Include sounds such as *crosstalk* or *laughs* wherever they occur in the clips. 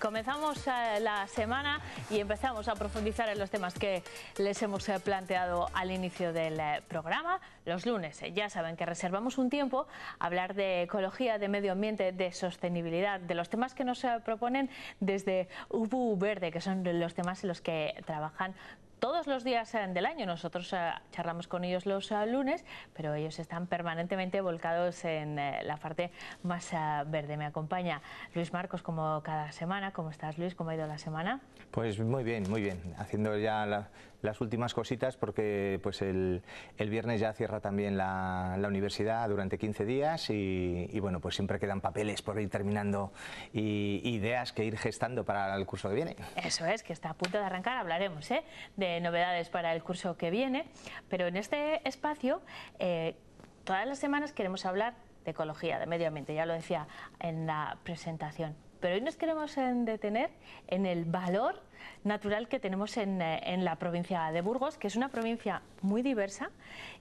Comenzamos eh, la semana y empezamos a profundizar en los temas que les hemos eh, planteado al inicio del eh, programa. Los lunes ya saben que reservamos un tiempo a hablar de ecología, de medio ambiente, de sostenibilidad, de los temas que nos proponen desde UBU Verde, que son los temas en los que trabajan todos los días del año. Nosotros eh, charlamos con ellos los eh, lunes, pero ellos están permanentemente volcados en eh, la parte más verde. Me acompaña Luis Marcos como cada semana. ¿Cómo estás Luis? ¿Cómo ha ido la semana? Pues muy bien, muy bien. Haciendo ya la, las últimas cositas porque pues el, viernes ya cierra también la, universidad durante 15 días y, bueno, pues siempre quedan papeles por ir terminando y ideas que ir gestando para el curso que viene. Eso es, que está a punto de arrancar, hablaremos ¿eh? de novedades para el curso que viene, pero en este espacio eh, todas las semanas queremos hablar de ecología, de medio ambiente, ya lo decía en la presentación, pero hoy nos queremos detener en el valor natural que tenemos en, eh, en, la provincia de Burgos, que es una provincia muy diversa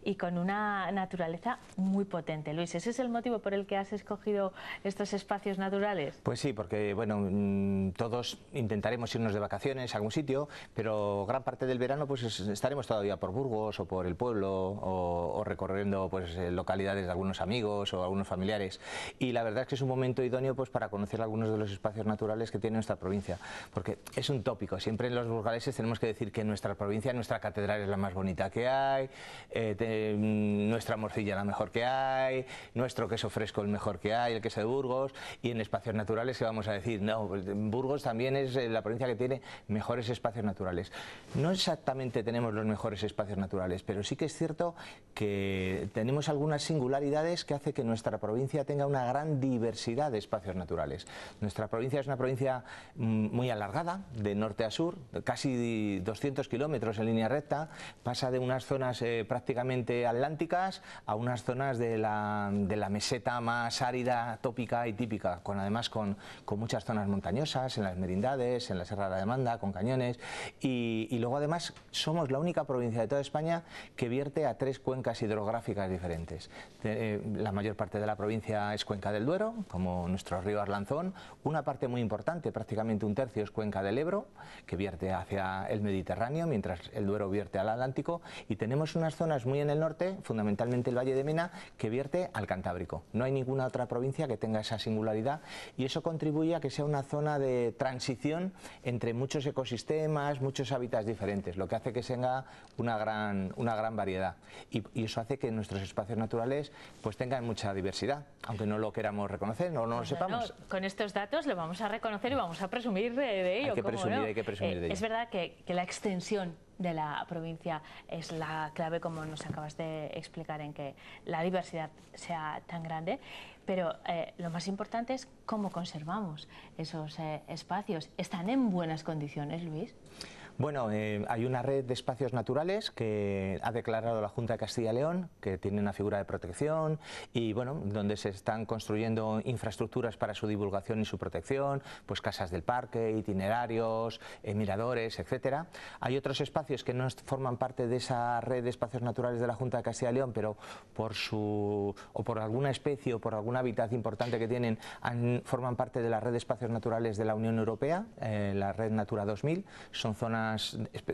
y con una naturaleza muy potente. Luis, ¿ese es el motivo por el que has escogido estos espacios naturales? Pues sí, porque bueno, mm, todos intentaremos irnos de vacaciones a algún sitio, pero gran parte del verano pues estaremos todavía por Burgos o por el pueblo o, recorriendo pues eh, localidades de algunos amigos o algunos familiares. Y la verdad es que es un momento idóneo pues para conocer algunos de los espacios naturales que tiene nuestra provincia, porque es un tópico siempre en los burgaleses tenemos que decir que nuestra provincia, nuestra catedral es la más bonita que hay, eh, mm, nuestra morcilla la mejor que hay, nuestro queso fresco el mejor que hay, el queso de Burgos, y en espacios naturales que vamos a decir, no, pues, Burgos también es eh, la provincia que tiene mejores espacios naturales. No exactamente tenemos los mejores espacios naturales, pero sí que es cierto que tenemos algunas singularidades que hace que nuestra provincia tenga una gran diversidad de espacios naturales. Nuestra provincia es una provincia mm, muy alargada, de norte norte a sur, casi 200 kilómetros en línea recta, pasa de unas zonas eh, prácticamente atlánticas a unas zonas de la, de la, meseta más árida, tópica y típica, con además con, muchas zonas montañosas, en las merindades, en la Serra de la Demanda, con cañones, y, luego además somos la única provincia de toda España que vierte a tres cuencas hidrográficas diferentes. Eh, la mayor parte de la provincia es cuenca del Duero, como nuestro río Arlanzón, una parte muy importante, prácticamente un tercio, es cuenca del Ebro, que vierte hacia el Mediterráneo, mientras el Duero vierte al Atlántico, y tenemos unas zonas muy en el norte, fundamentalmente el Valle de Mena, que vierte al Cantábrico. No hay ninguna otra provincia que tenga esa singularidad y eso contribuye a que sea una zona de transición entre muchos ecosistemas, muchos hábitats diferentes, lo que hace que tenga una gran, una gran variedad. Y, eso hace que nuestros espacios naturales pues tengan mucha diversidad, aunque no lo queramos reconocer, no, no lo sepamos. con estos datos lo vamos a reconocer y vamos a presumir de, ello. Eh, es verdad que, la extensión de la provincia es la clave, como nos acabas de explicar, en que la diversidad sea tan grande. Pero eh, lo más importante es cómo conservamos esos eh, espacios. ¿Están en buenas condiciones, Luis? Bueno, eh, hay una red de espacios naturales que ha declarado la Junta de Castilla y León, que tiene una figura de protección y bueno, donde se están construyendo infraestructuras para su divulgación y su protección, pues casas del parque, itinerarios, eh, miradores, etcétera. Hay otros espacios que no forman parte de esa red de espacios naturales de la Junta de Castilla y León, pero por su o por alguna especie o por algún hábitat importante que tienen, forman parte de la red de espacios naturales de la Unión Europea, eh, la red Natura 2000, son zonas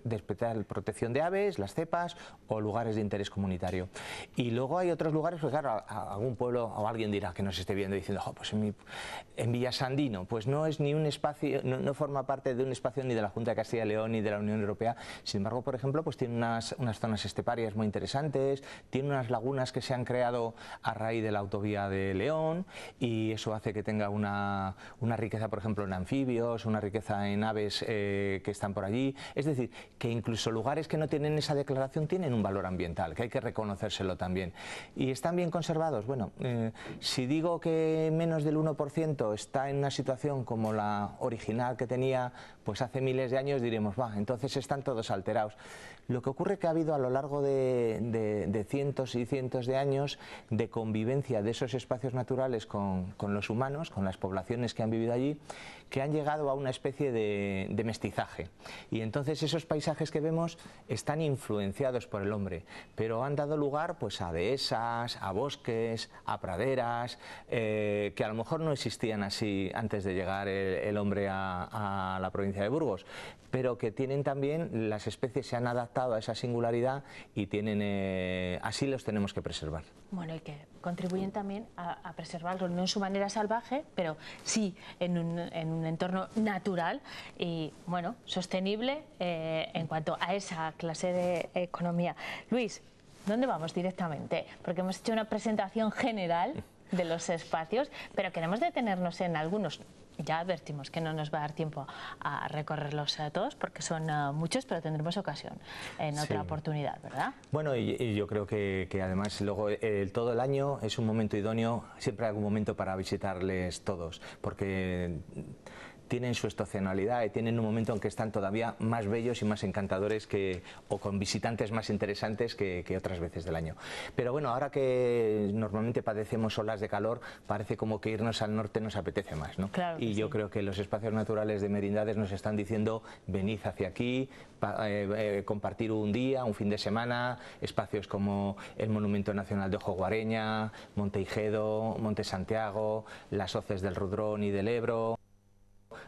de protección de aves, las cepas o lugares de interés comunitario. Y luego hay otros lugares, pues claro, algún pueblo o alguien dirá que nos esté viendo diciendo, pues en, Villasandino, pues no es ni un espacio, no, forma parte de un espacio ni de la Junta de Castilla y León ni de la Unión Europea. Sin embargo, por ejemplo, pues tiene unas, zonas esteparias muy interesantes, tiene unas lagunas que se han creado a raíz de la autovía de León y eso hace que tenga una, riqueza, por ejemplo, en anfibios, una riqueza en aves eh, que están por allí, es decir, que incluso lugares que no tienen esa declaración tienen un valor ambiental, que hay que reconocérselo también. ¿Y están bien conservados? Bueno, eh, si digo que menos del 1% está en una situación como la original que tenía pues hace miles de años diremos, va, entonces están todos alterados. Lo que ocurre que ha habido a lo largo de, cientos y cientos de años de convivencia de esos espacios naturales con, los humanos, con las poblaciones que han vivido allí, que han llegado a una especie de, mestizaje. Y entonces esos paisajes que vemos están influenciados por el hombre, pero han dado lugar pues, a dehesas, a bosques, a praderas, eh, que a lo mejor no existían así antes de llegar el, hombre a la provincia de Burgos, pero que tienen también, las especies se han adaptado a esa singularidad y tienen, eh, así los tenemos que preservar. Bueno, y que contribuyen también a, preservarlo, no en su manera salvaje, pero sí en un, entorno natural y, bueno, sostenible eh, en cuanto a esa clase de economía. Luis, ¿dónde vamos directamente? Porque hemos hecho una presentación general de los espacios, pero queremos detenernos en algunos ya advertimos que no nos va a dar tiempo a recorrerlos a todos porque son eh, muchos, pero tendremos ocasión en otra oportunidad, ¿verdad? Bueno, y, yo creo que, además luego eh, todo el año es un momento idóneo, siempre hay algún momento para visitarles todos, porque tienen su estacionalidad y tienen un momento en que están todavía más bellos y más encantadores que, o con visitantes más interesantes que, otras veces del año. Pero bueno, ahora que normalmente padecemos olas de calor, parece como que irnos al norte nos apetece más. y yo creo que los espacios naturales de Merindades nos están diciendo venid hacia aquí, eh, eh, compartir un día, un fin de semana, espacios como el Monumento Nacional de Ojo Guareña, Monte Igedo, Monte Santiago, las hoces del Rudrón y del Ebro.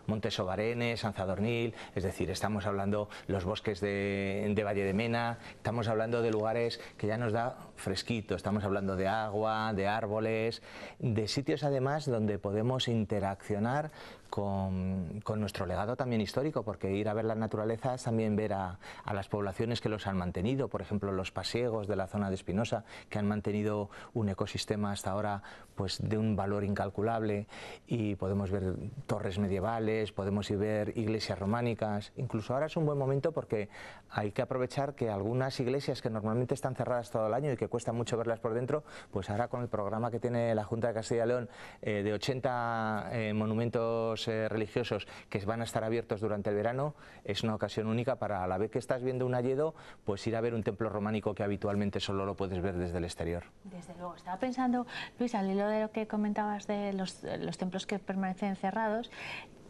Montes San Sanzadornil, es decir, estamos hablando los bosques de, Valle de Mena, estamos hablando de lugares que ya nos da fresquito, estamos hablando de agua, de árboles, de sitios además donde podemos interaccionar con, nuestro legado también histórico, porque ir a ver la naturaleza es también ver a, las poblaciones que los han mantenido, por ejemplo los pasiegos de la zona de Espinosa, que han mantenido un ecosistema hasta ahora pues, de un valor incalculable y podemos ver torres medievales, podemos ir ver iglesias románicas. Incluso ahora es un buen momento porque hay que aprovechar que algunas iglesias que normalmente están cerradas todo el año y que cuesta mucho verlas por dentro, pues ahora con el programa que tiene la Junta de Castilla y León eh, de 80 eh, monumentos eh, religiosos que van a estar abiertos durante el verano, es una ocasión única para a la vez que estás viendo un alledo, pues ir a ver un templo románico que habitualmente solo lo puedes ver desde el exterior. Desde luego, estaba pensando, Luis, al hilo de lo que comentabas de los templos que permanecen cerrados,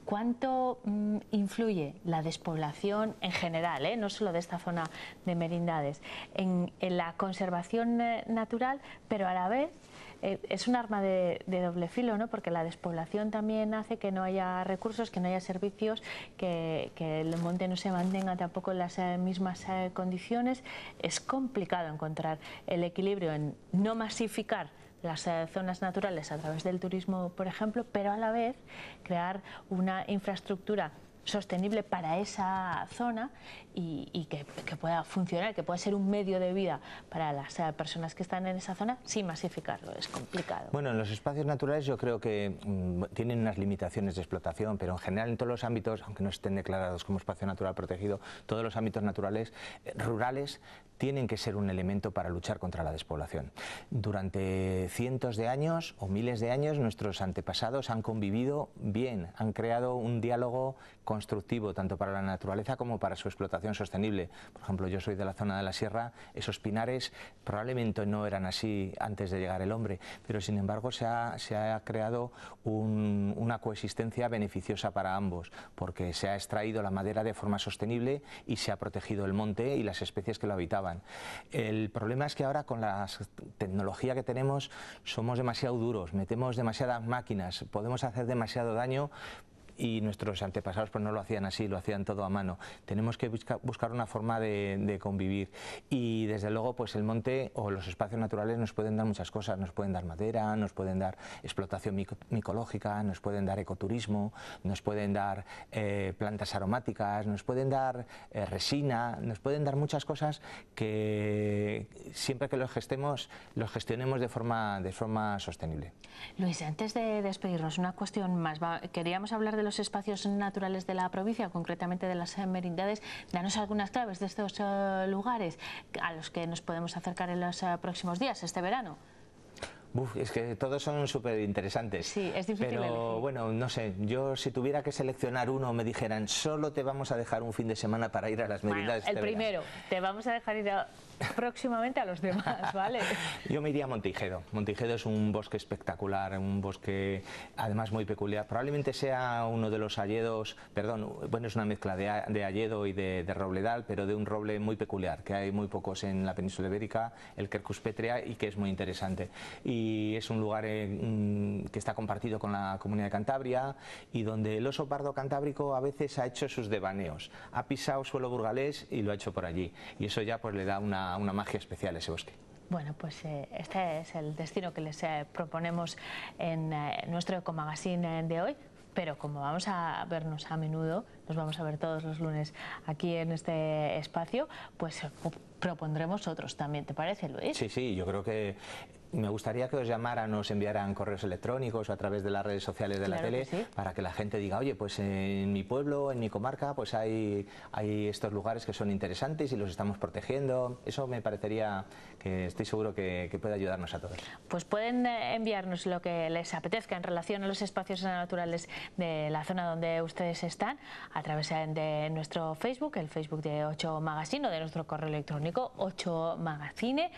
¿Cuánto mm, influye la despoblación en general, eh? no solo de esta zona de merindades, en, la conservación eh, natural, pero a la vez eh, es un arma de, doble filo, porque la despoblación también hace que no haya recursos, que no haya servicios, que el monte no se mantenga tampoco en las mismas condiciones. Es complicado encontrar el equilibrio en no masificar las eh, zonas naturales a través del turismo, por ejemplo, pero a la vez crear una infraestructura sostenible para esa zona y, que, pueda funcionar, que pueda ser un medio de vida para las eh, personas que están en esa zona sin masificarlo, es complicado. Bueno, en los espacios naturales yo creo que mm, tienen unas limitaciones de explotación, pero en general en todos los ámbitos, aunque no estén declarados como espacio natural protegido, todos los ámbitos naturales eh, rurales tienen que ser un elemento para luchar contra la despoblación. Durante cientos de años o miles de años nuestros antepasados han convivido bien, han creado un diálogo constructivo tanto para la naturaleza como para su explotación sostenible. Por ejemplo, yo soy de la zona de la sierra, esos pinares probablemente no eran así antes de llegar el hombre, pero sin embargo se ha, creado una coexistencia beneficiosa para ambos, porque se ha extraído la madera de forma sostenible y se ha protegido el monte y las especies que lo habitaban. El problema es que ahora con la tecnología que tenemos somos demasiado duros, metemos demasiadas máquinas, podemos hacer demasiado daño y nuestros antepasados pues no lo hacían así, lo hacían todo a mano. Tenemos que buscar una forma de, convivir y desde luego pues el monte o los espacios naturales nos pueden dar muchas cosas, nos pueden dar madera, nos pueden dar explotación micológica, nos pueden dar ecoturismo, nos pueden dar eh, plantas aromáticas, nos pueden dar eh, resina, nos pueden dar muchas cosas que siempre que los gestemos, los gestionemos de forma, de forma sostenible. Luis, antes de despedirnos, una cuestión más. queríamos hablar los espacios naturales de la provincia, concretamente de las merindades. Danos algunas claves de estos eh, lugares a los que nos podemos acercar en los eh, próximos días, este verano es que todos son súper interesantes. Sí, es difícil. Pero bueno, no sé, yo si tuviera que seleccionar uno, me dijeran, solo te vamos a dejar un fin de semana para ir a las medidas. Bueno, el primero, te vamos a dejar ir *laughs* próximamente a los demás, *laughs* ¿vale? yo me iría a Montijedo. Montijedo es un bosque espectacular, un bosque además muy peculiar. Probablemente sea uno de los alledos, perdón, bueno, es una mezcla de, de alledo y de, de, robledal, pero de un roble muy peculiar, que hay muy pocos en la península ibérica, el Quercus petrea, y que es muy interesante. Y y es un lugar eh, mm, que está compartido con la Comunidad de Cantabria y donde el oso pardo cantábrico a veces ha hecho sus devaneos, ha pisado suelo burgalés y lo ha hecho por allí y eso ya pues le da una, magia especial a ese bosque. Bueno, pues eh, este es el destino que les eh, proponemos en nuestro Ecomagazine de hoy. Pero como vamos a vernos a menudo, nos vamos a ver todos los lunes aquí en este espacio, pues propondremos otros también, ¿te parece Luis? Sí, sí, yo creo que me gustaría que os llamaran o os enviaran correos electrónicos o a través de las redes sociales de la tele para que la gente diga, oye, pues en mi pueblo, en mi comarca, pues hay, hay estos lugares que son interesantes y los estamos protegiendo. Eso me parecería que estoy seguro que, que puede ayudarnos a todos. Pues pueden eh, enviarnos lo que les apetezca en relación a los espacios naturales de la zona donde ustedes están a través de nuestro Facebook, el Facebook de 8 Magazine o de nuestro correo electrónico 8magazine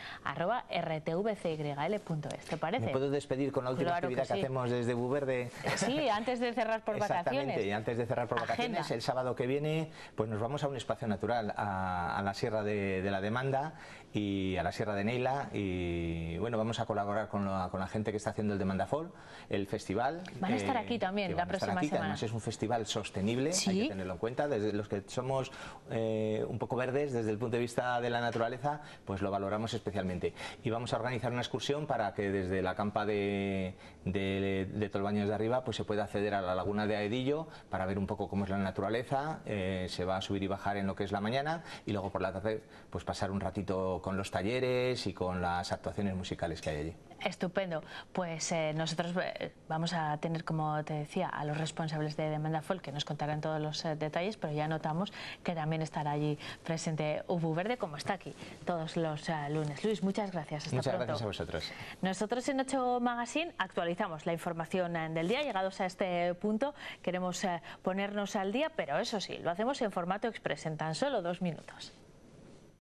l.es, ¿te parece? ¿Me puedo despedir con la última actividad que, hacemos desde Buverde? Sí, antes de cerrar por Exactamente, y antes de cerrar por vacaciones, el sábado que viene, pues nos vamos a un espacio natural, a, la Sierra de, la Demanda y a la Sierra de Neila, y bueno, vamos a colaborar con la, gente que está haciendo el Demandafol, el festival. Van a estar aquí también la próxima semana. Además es un festival sostenible, ¿Sí? hay que tenerlo en cuenta, desde los que somos un poco verdes desde el punto de vista de la naturaleza, pues lo valoramos especialmente. Y vamos a organizar una excursión para que desde la campa de, de, de Tolbaños de arriba pues se pueda acceder a la laguna de Aedillo para ver un poco cómo es la naturaleza, eh, se va a subir y bajar en lo que es la mañana y luego por la tarde pues pasar un ratito con los talleres y con las actuaciones musicales que hay allí. Estupendo. Pues eh, nosotros eh, vamos a tener, como te decía, a los responsables de Demanda Folk que nos contarán todos los eh, detalles, pero ya notamos que también estará allí presente Ubu Verde, como está aquí todos los lunes. Luis, muchas gracias. muchas gracias a vosotros. Nosotros en Ocho Magazine actualizamos la información del día. Llegados a este punto, queremos ponernos al día, pero eso sí, lo hacemos en formato express, en tan solo dos minutos.